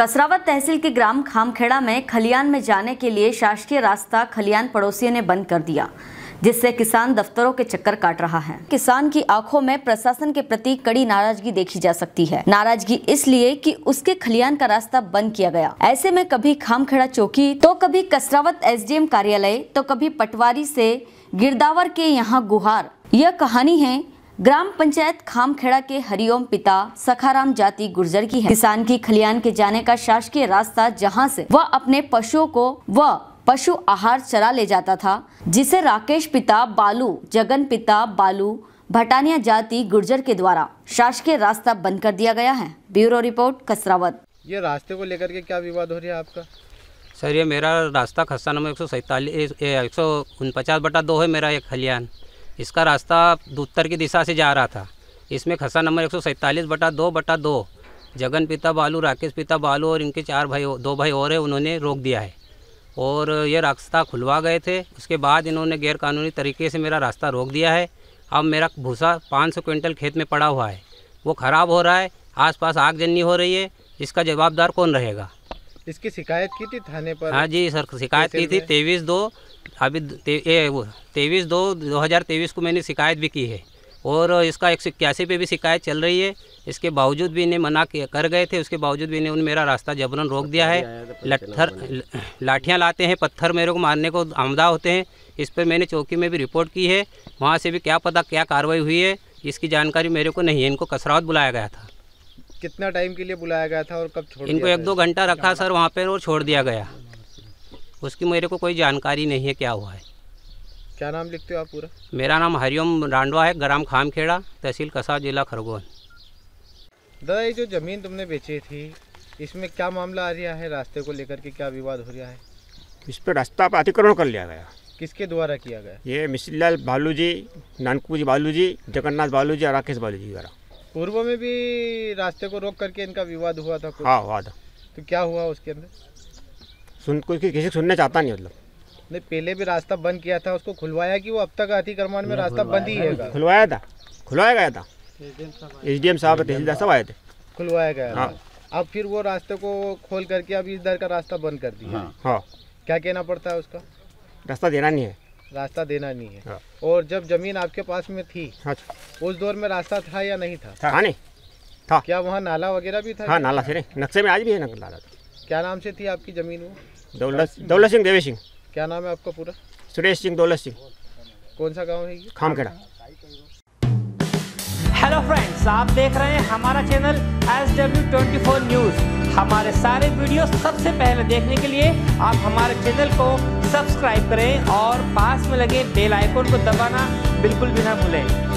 कसरावत तहसील के ग्राम खामखेड़ा में खलियान में जाने के लिए शासकीय रास्ता खलियान पड़ोसियों ने बंद कर दिया जिससे किसान दफ्तरों के चक्कर काट रहा है किसान की आंखों में प्रशासन के प्रति कड़ी नाराजगी देखी जा सकती है नाराजगी इसलिए कि उसके खलियान का रास्ता बंद किया गया ऐसे में कभी खामखेड़ा चौकी तो कभी कसरावत एसडीएम कार्यालय तो कभी पटवारी से गिरदावर के यहाँ गुहार यह कहानी है ग्राम पंचायत खामखेड़ा के हरिओम पिता सखाराम जाति गुर्जर की है किसान की खलियान के जाने का शासकीय रास्ता जहां से वह अपने पशुओं को व पशु आहार चरा ले जाता था जिसे राकेश पिता बालू जगन पिता बालू भटानिया जाति गुर्जर के द्वारा शासकीय रास्ता बंद कर दिया गया है ब्यूरो रिपोर्ट कसरावत ये रास्ते को लेकर के क्या विवाद हो रहा है आपका सर ये मेरा रास्ता खस्ता नंबर एक सौ सैतालीस एक सौ उनपचास बटा दो है मेरा एक खलियान इसका रास्ता उत्तर की दिशा से जा रहा था इसमें खसा नंबर एक सौ बटा दो बटा दो जगन पिता बालू राकेश पिता बालू और इनके चार भाई दो भाई और हैं उन्होंने रोक दिया है और ये रास्ता खुलवा गए थे उसके बाद इन्होंने गैरकानूनी तरीके से मेरा रास्ता रोक दिया है अब मेरा भूसा 500 क्विंटल खेत में पड़ा हुआ है वो ख़राब हो रहा है आसपास आगजनी हो रही है इसका जवाबदार कौन रहेगा इसकी शिकायत की थी थाने पर हाँ जी सर शिकायत की थी तेईस दो अभी ये वो तेईस दो दो हज़ार तेईस को मैंने शिकायत भी की है और इसका एक सौ इक्यासी पे भी शिकायत चल रही है इसके बावजूद भी इन्हें मना कर गए थे उसके बावजूद भी इन्हें मेरा रास्ता जबरन रोक दिया है लट्ठर लाठियाँ लाते हैं पत्थर मेरे को मारने को आमदा होते हैं इस पर मैंने चौकी में भी रिपोर्ट की है वहाँ से भी क्या पता क्या कार्रवाई हुई है इसकी जानकारी मेरे को नहीं है इनको कसरावत बुलाया गया था कितना टाइम के लिए बुलाया गया था और कब छोड़ इनको एक दो घंटा रखा सर वहाँ पर और छोड़ दिया गया उसकी मेरे को कोई जानकारी नहीं है क्या हुआ है क्या नाम लिखते हो आप पूरा मेरा नाम हरिओम रांडवा है ग्राम खामखेड़ा तहसील कसा जिला खरगोन दादा ये जो ज़मीन तुमने बेची थी इसमें क्या मामला आ रहा है रास्ते को लेकर के क्या विवाद हो रहा है इस पर रास्ता पर अतिक्रमण कर लिया गया किसके द्वारा किया गया ये मिसरीलाल बालू जी नानकू जी बालू जी जगन्नाथ बालू जी और राकेश बालू जी द्वारा पूर्व में भी रास्ते को रोक करके इनका विवाद हुआ था हाँ हुआ था तो क्या हुआ उसके अंदर सुन कोई किसी को सुनना चाहता नहीं मतलब नहीं पहले भी रास्ता बंद किया था उसको खुलवाया कि वो अब तक अतिक्रमण में रास्ता बंद ही है खुलवाया था खुलवाया गया था एस डी एम साहब तहसीलदार साहब आए थे खुलवाया गया हाँ। अब फिर वो रास्ते को खोल करके अब इस दर का रास्ता बंद कर दिया हाँ।, हाँ।, क्या कहना पड़ता है उसका रास्ता देना नहीं है रास्ता देना नहीं है हाँ। और जब जमीन आपके पास में थी हाँ। उस दौर में रास्ता था या नहीं था था, नहीं था क्या वहाँ नाला वगैरह भी था हाँ नाला फिर नक्शे में आज भी है नाला था क्या नाम से थी आपकी ज़मीन वो दौलत सिंह देवी सिंह क्या नाम है आपका पूरा सुरेश सिंह दौलत सिंह कौन सा गाँव है ये खामखेड़ा हेलो फ्रेंड्स आप देख रहे हैं हमारा channel S W twenty four news हमारे सारे वीडियो सबसे पहले देखने के लिए आप हमारे चैनल को सब्सक्राइब करें और पास में लगे बेल आइकोन को दबाना बिल्कुल भी ना भूलें